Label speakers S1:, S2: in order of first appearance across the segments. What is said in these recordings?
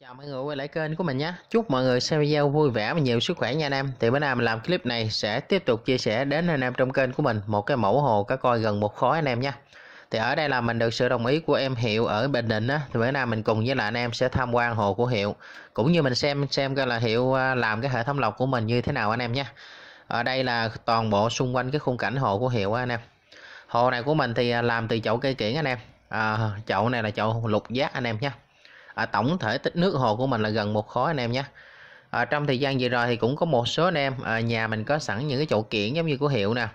S1: Chào mọi người quay lại kênh của mình nhé Chúc mọi người xem video vui vẻ và nhiều sức khỏe nha anh em Thì bữa nay mình làm clip này sẽ tiếp tục chia sẻ đến anh em trong kênh của mình Một cái mẫu hồ cá coi gần một khối anh em nha Thì ở đây là mình được sự đồng ý của em Hiệu ở Bình Định á Thì bữa nay mình cùng với là anh em sẽ tham quan hồ của Hiệu Cũng như mình xem xem coi là Hiệu à, làm cái hệ thống lọc của mình như thế nào anh em nha Ở đây là toàn bộ xung quanh cái khung cảnh hồ của Hiệu anh em Hồ này của mình thì à, làm từ chậu cây kiển anh em à, Chậu này là chậu lục giác anh em nha à, tổng thể tích nước hồ của mình là gần một khối anh em nhé à, trong thời gian vừa rồi thì cũng có một số anh em à, nhà mình có sẵn những cái chậu kiện giống như của hiệu nè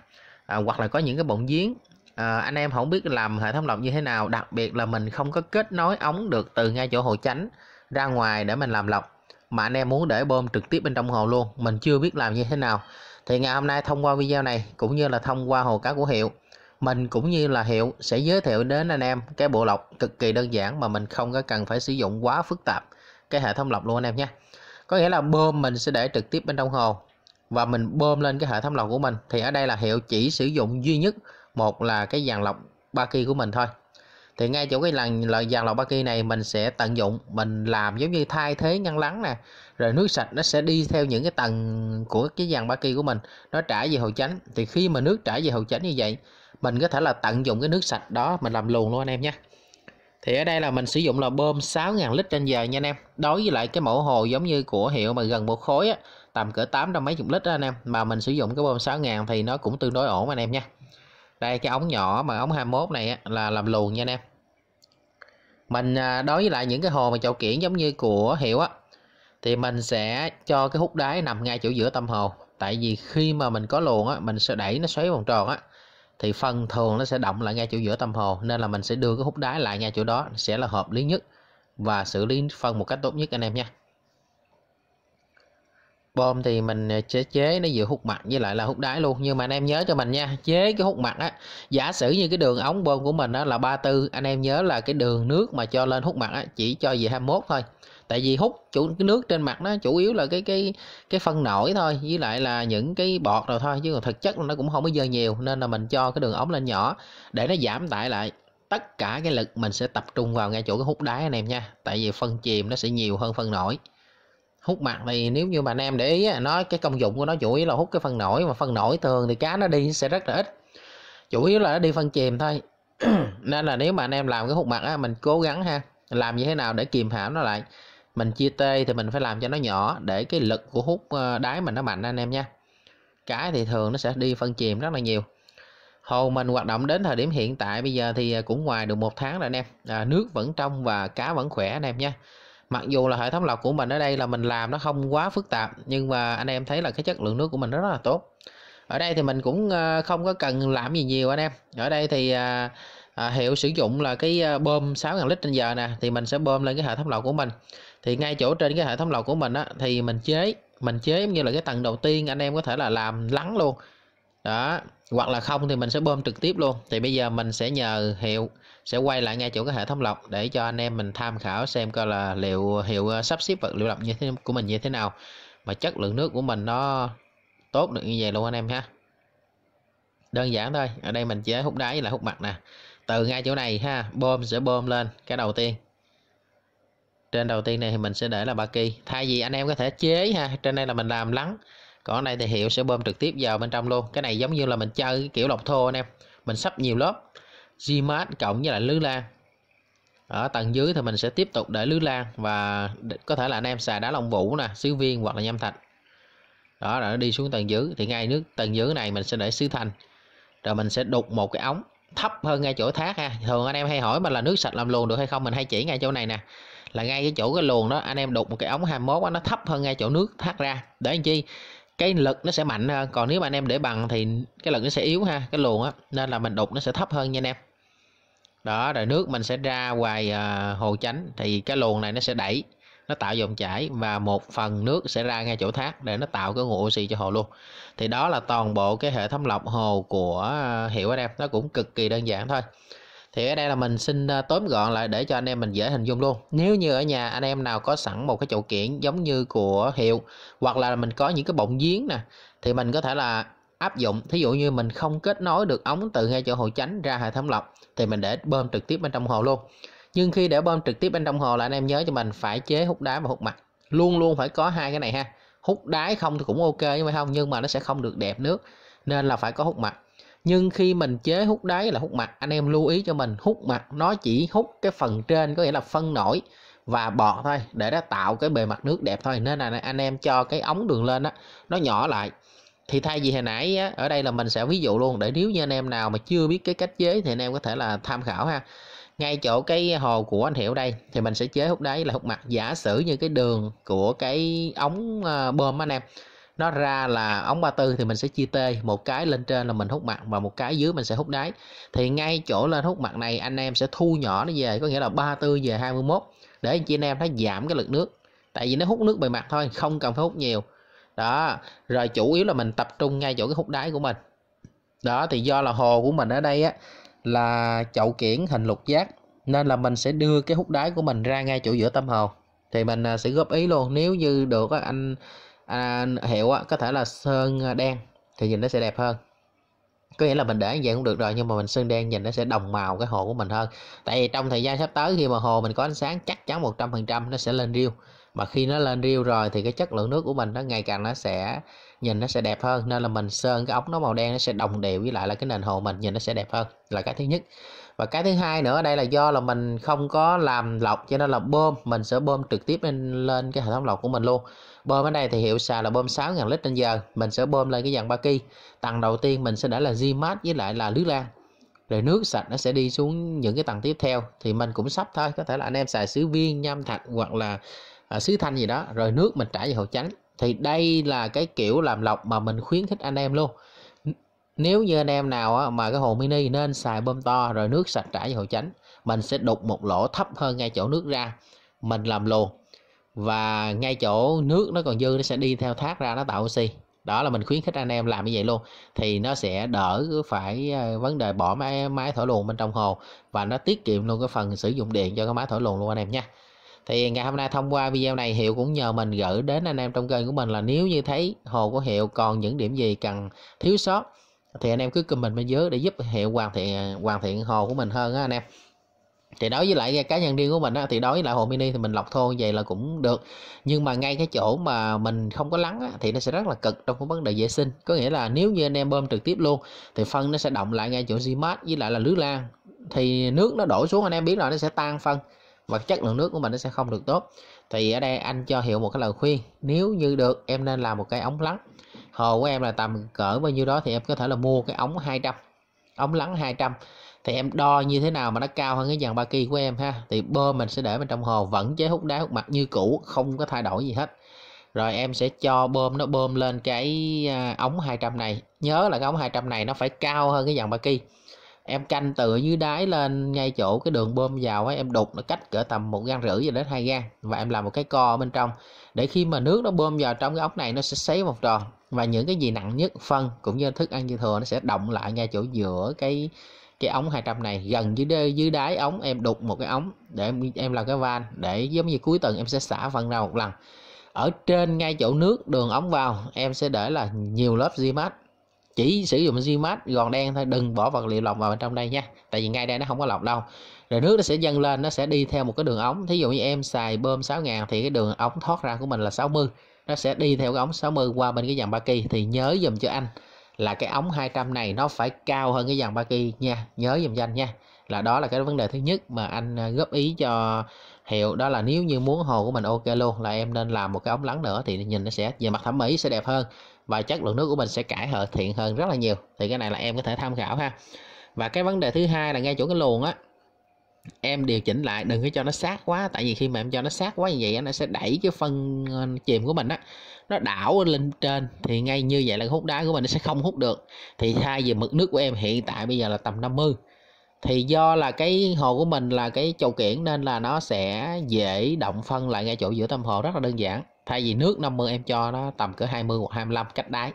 S1: à, hoặc là có những cái bồn giếng à, anh em không biết làm hệ thống lọc như thế nào đặc biệt là mình không có kết nối ống được từ ngay chỗ hồ chánh ra ngoài để mình làm lọc mà anh em muốn để bơm trực tiếp bên trong hồ luôn mình chưa biết làm như thế nào thì ngày hôm nay thông qua video này cũng như là thông qua hồ cá của hiệu mình cũng như là Hiệu sẽ giới thiệu đến anh em cái bộ lọc cực kỳ đơn giản mà mình không có cần phải sử dụng quá phức tạp cái hệ thống lọc luôn anh em nhé. Có nghĩa là bơm mình sẽ để trực tiếp bên trong hồ và mình bơm lên cái hệ thống lọc của mình thì ở đây là Hiệu chỉ sử dụng duy nhất một là cái dàn lọc ba kỳ của mình thôi. Thì ngay chỗ cái lần là dàn lọc ba kỳ này mình sẽ tận dụng mình làm giống như thay thế ngăn lắng nè rồi nước sạch nó sẽ đi theo những cái tầng của cái dàn ba kỳ của mình nó trả về hồ chánh thì khi mà nước trả về hồ chánh như vậy mình có thể là tận dụng cái nước sạch đó mình làm luồn luôn anh em nhé thì ở đây là mình sử dụng là bơm 6.000 lít trên giờ nha anh em đối với lại cái mẫu hồ giống như của hiệu mà gần một khối á tầm cỡ tám trăm mấy chục lít đó anh em mà mình sử dụng cái bơm 6.000 thì nó cũng tương đối ổn anh em nha đây cái ống nhỏ mà ống 21 này á, là làm luồn nha anh em mình à, đối với lại những cái hồ mà chậu kiển giống như của hiệu á thì mình sẽ cho cái hút đáy nằm ngay chỗ giữa tâm hồ tại vì khi mà mình có luồn á mình sẽ đẩy nó xoáy vòng tròn á thì phần thường nó sẽ động lại ngay chỗ giữa tâm hồ nên là mình sẽ đưa cái hút đáy lại ngay chỗ đó sẽ là hợp lý nhất và xử lý phân một cách tốt nhất anh em nha bom thì mình ờ, chế chế nó vừa hút mặt với lại là hút đáy luôn nhưng mà anh em nhớ cho mình nha chế cái hút mặt á giả sử như cái đường ống bom của mình á là 34 anh em nhớ là cái đường nước mà cho lên hút mặt á chỉ cho về 21 thôi tại vì hút chủ cái nước trên mặt nó chủ yếu là cái cái cái phân nổi thôi với lại là những cái bọt rồi thôi chứ còn thực chất nó cũng không có dơ nhiều nên là mình cho cái đường ống lên nhỏ để nó giảm tải lại tất cả cái lực mình sẽ tập trung vào ngay chỗ cái hút đáy anh em nha tại vì phân chìm nó sẽ nhiều hơn phân nổi hút mặt thì nếu như bạn em để ý nó cái công dụng của nó chủ yếu là hút cái phần nổi mà phần nổi thường thì cá nó đi sẽ rất là ít chủ yếu là nó đi phân chìm thôi nên là nếu mà anh em làm cái hút mặt á mình cố gắng ha làm như thế nào để kìm hãm nó lại mình chia tê thì mình phải làm cho nó nhỏ để cái lực của hút ờ, đáy mình nó mạnh anh em nha cái thì thường nó sẽ đi phân chìm rất là nhiều hồ mình hoạt động đến thời điểm hiện tại bây giờ thì ờ, cũng ngoài được một tháng rồi anh em à, nước vẫn trong và cá vẫn khỏe anh em nha mặc dù là hệ thống lọc của mình ở đây là mình làm nó không quá phức tạp nhưng mà anh em thấy là cái chất lượng nước của mình rất là tốt ở đây thì mình cũng ờ, không có cần làm gì nhiều anh em ở đây thì à, à hiệu sử dụng là cái ờ, bơm 6.000 lít trên giờ nè thì mình sẽ bơm lên cái hệ thống lọc của mình thì ngay chỗ trên cái hệ thống lọc của mình á, thì mình chế mình chế như là cái tầng đầu tiên anh em có thể là làm lắng luôn đó hoặc là không thì mình sẽ bơm trực tiếp luôn thì bây giờ mình sẽ nhờ hiệu sẽ quay lại ngay chỗ cái hệ thống lọc để cho anh em mình tham khảo xem coi là liệu hiệu ờ, sắp xếp vật liệu lọc như thế của mình như thế nào mà chất lượng nước của mình nó tốt được như vậy luôn anh em ha đơn giản thôi ở đây mình chế hút đáy là hút mặt nè từ ngay chỗ này ha bơm sẽ bơm lên cái đầu tiên trên đầu tiên này thì mình sẽ để là ba kỳ thay vì anh em có thể chế ha trên đây là mình làm lắng còn ở đây thì hiệu sẽ bơm trực tiếp vào bên trong luôn cái này giống như là mình chơi cái kiểu lọc thô anh em mình sắp nhiều lớp gmat cộng với lại lưới lan ở tầng dưới thì mình sẽ tiếp tục để lưới lan và có thể là anh em xài đá long vũ nè sứ viên hoặc là nhâm thạch đó là nó đi xuống tầng dưới thì ngay nước tầng dưới này mình sẽ để sứ thành rồi mình sẽ đục một cái ống thấp hơn ngay chỗ thác ha thường anh em hay hỏi mà là nước sạch làm luôn được hay không mình hay chỉ ngay chỗ này nè là ngay cái chỗ cái luồng đó anh em đục một cái ống 21 đó, nó thấp hơn ngay chỗ nước thác ra để làm chi cái lực nó sẽ mạnh hơn à, còn nếu mà anh em để bằng thì cái lực nó sẽ yếu ha cái luồng á nên là mình đục nó sẽ thấp hơn nha anh em đó rồi nước mình sẽ ra ngoài uh, hồ chánh thì cái luồng này nó sẽ đẩy nó tạo dòng chảy và một phần nước sẽ ra ngay chỗ thác để nó tạo cái nguồn oxy cho hồ luôn thì đó là toàn bộ cái hệ thống lọc hồ của à, hiệu anh em nó cũng cực kỳ đơn giản thôi thì ở đây là mình xin ờ, tóm gọn lại để cho anh em mình dễ hình dung luôn nếu như ở nhà anh em nào có sẵn một cái chậu kiện giống như của hiệu hoặc là mình có những cái bọng giếng nè thì mình có thể là áp dụng thí dụ như mình không kết nối được ống từ ngay chỗ hồ chánh ra hệ thống lọc thì mình để bơm trực tiếp bên trong hồ luôn nhưng khi để bơm trực tiếp bên trong hồ là anh em nhớ cho mình phải chế hút đá và hút mặt luôn luôn phải có hai cái này ha hút đáy không thì cũng ok nhưng phải không nhưng mà nó sẽ không được đẹp nước nên là phải có hút mặt nhưng khi mình chế hút đáy là hút mặt anh em lưu ý cho mình hút mặt nó chỉ hút cái phần trên có nghĩa là phân nổi và bọt thôi để nó tạo cái bề mặt nước đẹp thôi nên là anh em cho cái ống đường lên á nó nhỏ lại thì thay vì hồi nãy á, ở đây là mình sẽ ví dụ luôn để nếu như anh em nào mà chưa biết cái cách chế thì anh em có thể là tham khảo ha ngay chỗ cái hồ của anh Hiệu đây thì mình sẽ chế hút đáy là hút mặt giả sử như cái đường của cái ống ờ, bơm anh em nó ra là ống 34 thì mình sẽ chia t một cái lên trên là mình hút mặt và một cái dưới mình sẽ hút đáy thì ngay chỗ lên hút mặt này anh em sẽ thu nhỏ nó về có nghĩa là 34 về 21 để chị anh em thấy giảm cái lực nước tại vì nó hút nước bề mặt thôi không cần phải hút nhiều đó rồi chủ yếu là mình tập trung ngay chỗ cái hút đáy của mình đó thì do là hồ của mình ở đây á là chậu kiển hình lục giác nên là mình sẽ đưa cái hút đáy của mình ra ngay chỗ giữa tâm hồ thì mình à, sẽ góp ý luôn nếu như được anh à, hiệu á, có thể là sơn à, đen thì nhìn nó sẽ đẹp hơn có nghĩa là mình để như vậy cũng được rồi nhưng mà mình sơn đen nhìn nó sẽ đồng màu cái hồ của mình hơn tại vì trong thời gian sắp tới khi mà hồ mình có ánh sáng chắc chắn 100% nó sẽ lên riêu mà khi nó lên riêu rồi thì cái chất lượng nước của mình nó ngày càng nó sẽ nhìn nó sẽ đẹp hơn nên là mình sơn cái ống nó màu đen nó sẽ đồng đều với lại là cái nền hồ mình nhìn nó sẽ đẹp hơn là cái thứ nhất và cái thứ hai nữa đây là do là mình không có làm lọc cho nên là bơm mình sẽ bơm trực tiếp lên lên cái hệ thống lọc của mình luôn bơm ở đây thì hiệu xài là bơm 6.000 lít trên giờ mình sẽ bơm lên cái dàn ba kỳ tầng đầu tiên mình sẽ để là mát với lại là lưới lan rồi nước sạch nó sẽ đi xuống những cái tầng tiếp theo thì mình cũng sắp thôi có thể là anh em xài sứ viên nham thạch hoặc là à, sứ thanh gì đó rồi nước mình trả về hồ chánh thì đây là cái kiểu làm lọc mà mình khuyến khích anh em luôn nếu như anh em nào mà cái hồ mini nên xài bơm to rồi nước sạch trải vào hồ chánh mình sẽ đục một lỗ thấp hơn ngay chỗ nước ra mình làm luồn và ngay chỗ nước nó còn dư nó sẽ đi theo thác ra nó tạo oxy đó là mình khuyến khích anh em làm như vậy luôn thì nó sẽ đỡ phải ờ, vấn đề bỏ máy máy thổi luồng bên trong hồ và nó tiết kiệm luôn cái phần sử dụng điện cho cái máy thổi luồng luôn anh em nha thì ngày hôm nay thông qua video này hiệu cũng nhờ mình gửi đến anh em trong kênh của mình là nếu như thấy hồ của hiệu còn những điểm gì cần thiếu sót thì anh em cứ comment bên dưới để giúp hiệu hoàn thiện hoàn thiện hồ của mình hơn á anh em thì đối với lại cá nhân riêng của mình á, thì đối với lại hồ mini thì mình lọc thô vậy là cũng được nhưng mà ngay cái chỗ mà mình không có lắng á, thì nó sẽ rất là cực trong cái vấn đề vệ sinh có nghĩa là nếu như anh em bơm trực tiếp luôn thì phân nó sẽ động lại ngay chỗ Gmat với lại là lưới lan thì nước nó đổ xuống anh em biết là nó sẽ tan phân và chất lượng nước của mình nó sẽ không được tốt thì ở đây anh cho hiệu một cái lời khuyên nếu như được em nên làm một cái ống lắng hồ của em là tầm cỡ bao nhiêu đó thì em có thể là mua cái ống 200 ống lắng 200 thì em đo như thế nào mà nó cao hơn cái dàn ba kỳ của em ha thì bơm mình sẽ để bên trong hồ vẫn chế hút đá hút mặt như cũ không có thay đổi gì hết rồi em sẽ cho bơm nó bơm lên cái à, ống 200 này nhớ là cái ống 200 này nó phải cao hơn cái dàn ba kỳ em canh từ dưới đáy lên ngay chỗ cái đường bơm vào ấy em đục nó cách cỡ tầm một gan rưỡi đến hai gan và em làm một cái co bên trong để khi mà nước nó bơm vào trong cái ống này nó sẽ xấy một tròn và những cái gì nặng nhất phân cũng như thức ăn dư thừa nó sẽ động lại ngay chỗ giữa cái cái ống 200 này gần dưới đê, dưới đáy ống em đục một cái ống để em, em làm cái van để giống như cuối tuần em sẽ xả phân ra một lần ở trên ngay chỗ nước đường ống vào em sẽ để là nhiều lớp di dimat chỉ sử dụng di gòn đen thôi đừng bỏ vật liệu lọc vào bên trong đây nha tại vì ngay đây nó không có lọc đâu rồi nước nó sẽ dâng lên nó sẽ đi theo một cái đường ống thí dụ như em xài bơm 6 ngàn thì cái đường ống thoát ra của mình là 60 nó sẽ đi theo cái ống 60 qua bên cái dàn ba kỳ thì nhớ dùm cho anh là cái ống 200 này nó phải cao hơn cái dàn ba kỳ nha nhớ dùm cho anh nha là đó là cái vấn đề thứ nhất mà anh à, góp ý cho hiệu đó là nếu như muốn hồ của mình ok luôn là em nên làm một cái ống lắng nữa thì nhìn nó sẽ về mặt thẩm mỹ sẽ đẹp hơn và chất lượng nước của mình sẽ cải thiện hơn rất là nhiều thì cái này là em có thể tham khảo ha và cái vấn đề thứ hai là ngay chỗ cái luồng á em điều chỉnh lại đừng có cho nó sát quá tại vì khi mà em cho nó sát quá như vậy nó sẽ đẩy cái phân ờ, chìm của mình á nó đảo lên trên thì ngay như vậy là hút đá của mình nó sẽ không hút được thì thay vì mực nước của em hiện tại bây giờ là tầm 50 thì do là cái hồ của mình là cái chậu kiển nên là nó sẽ dễ động phân lại ngay chỗ giữa tâm hồ rất là đơn giản thay vì nước 50 em cho nó tầm cỡ 20 hoặc 25 cách đáy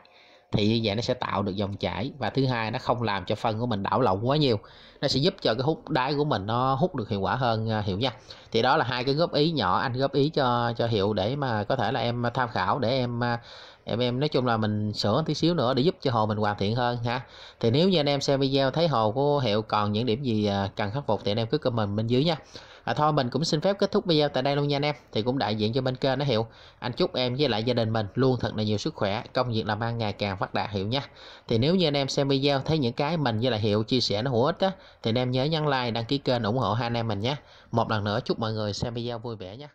S1: thì như vậy nó sẽ tạo được dòng chảy và thứ hai nó không làm cho phân của mình đảo lộn quá nhiều nó sẽ giúp cho cái hút đáy của mình nó hút được hiệu quả hơn à, hiệu nha thì đó là hai cái góp ý nhỏ anh góp ý cho cho hiệu để mà có thể là em tham khảo để em à, em em nói chung là mình sửa tí xíu nữa để giúp cho hồ mình hoàn thiện hơn ha thì nếu như anh em xem video thấy hồ của hiệu còn những điểm gì à, cần khắc phục thì anh em cứ comment bên dưới nha à, thôi mình cũng xin phép kết thúc video tại đây luôn nha anh em thì cũng đại diện cho bên kênh nó hiệu anh chúc em với lại gia đình mình luôn thật là nhiều sức khỏe công việc làm ăn ngày càng phát đạt hiệu nha thì nếu như anh em xem video thấy những cái mình với lại hiệu chia sẻ nó hữu ích á thì anh em nhớ nhấn like đăng ký kênh ủng hộ hai anh em mình nhé một lần nữa chúc mọi người xem video vui vẻ nhé